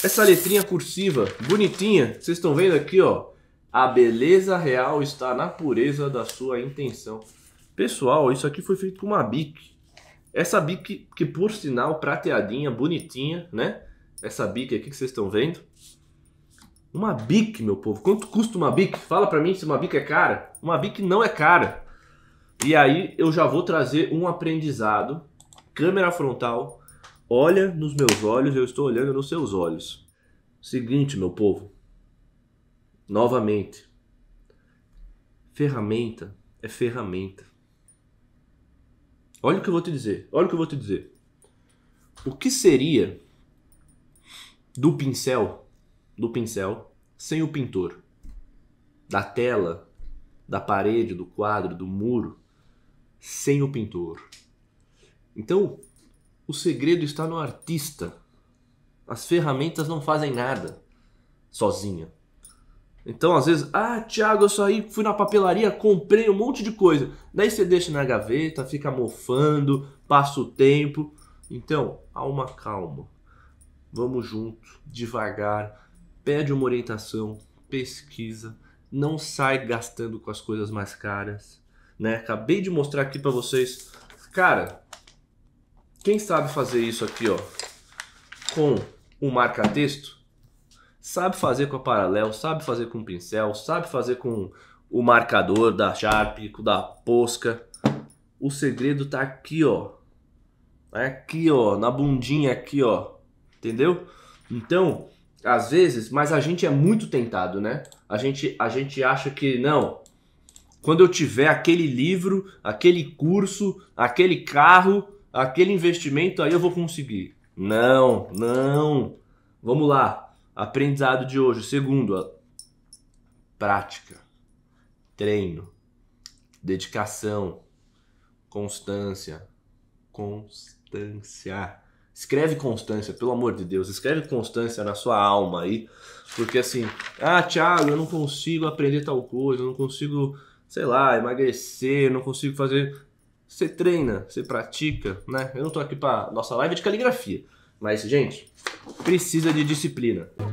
Essa letrinha cursiva, bonitinha, vocês estão vendo aqui, ó. A beleza real está na pureza da sua intenção. Pessoal, isso aqui foi feito com uma bic. Essa bic, que por sinal, prateadinha, bonitinha, né? Essa bic aqui que vocês estão vendo. Uma bic, meu povo. Quanto custa uma bic? Fala pra mim se uma bic é cara. Uma bic não é cara. E aí eu já vou trazer um aprendizado. Câmera frontal, Olha nos meus olhos, eu estou olhando nos seus olhos. Seguinte, meu povo, novamente, ferramenta é ferramenta. Olha o que eu vou te dizer, olha o que eu vou te dizer. O que seria do pincel, do pincel, sem o pintor? Da tela, da parede, do quadro, do muro, sem o pintor. Então, o segredo está no artista. As ferramentas não fazem nada sozinha. Então, às vezes, ah, Thiago, eu saí, fui na papelaria, comprei um monte de coisa. Daí você deixa na gaveta, fica mofando, passa o tempo. Então, há uma calma. Vamos junto, devagar, pede uma orientação, pesquisa, não sai gastando com as coisas mais caras, né? Acabei de mostrar aqui para vocês. Cara, quem sabe fazer isso aqui, ó, com o marca-texto, sabe fazer com a paralela, sabe fazer com o pincel, sabe fazer com o marcador da Sharp, com da Posca. O segredo tá aqui, ó. Tá aqui, ó, na bundinha aqui, ó. Entendeu? Então, às vezes, mas a gente é muito tentado, né? A gente a gente acha que não. Quando eu tiver aquele livro, aquele curso, aquele carro, aquele investimento aí eu vou conseguir. Não, não. Vamos lá. Aprendizado de hoje. Segundo, prática, treino, dedicação, constância. Constância. Escreve constância, pelo amor de Deus. Escreve constância na sua alma aí. Porque assim, ah, Thiago, eu não consigo aprender tal coisa, eu não consigo, sei lá, emagrecer, eu não consigo fazer você treina, você pratica, né? Eu não tô aqui para nossa live é de caligrafia, mas gente, precisa de disciplina.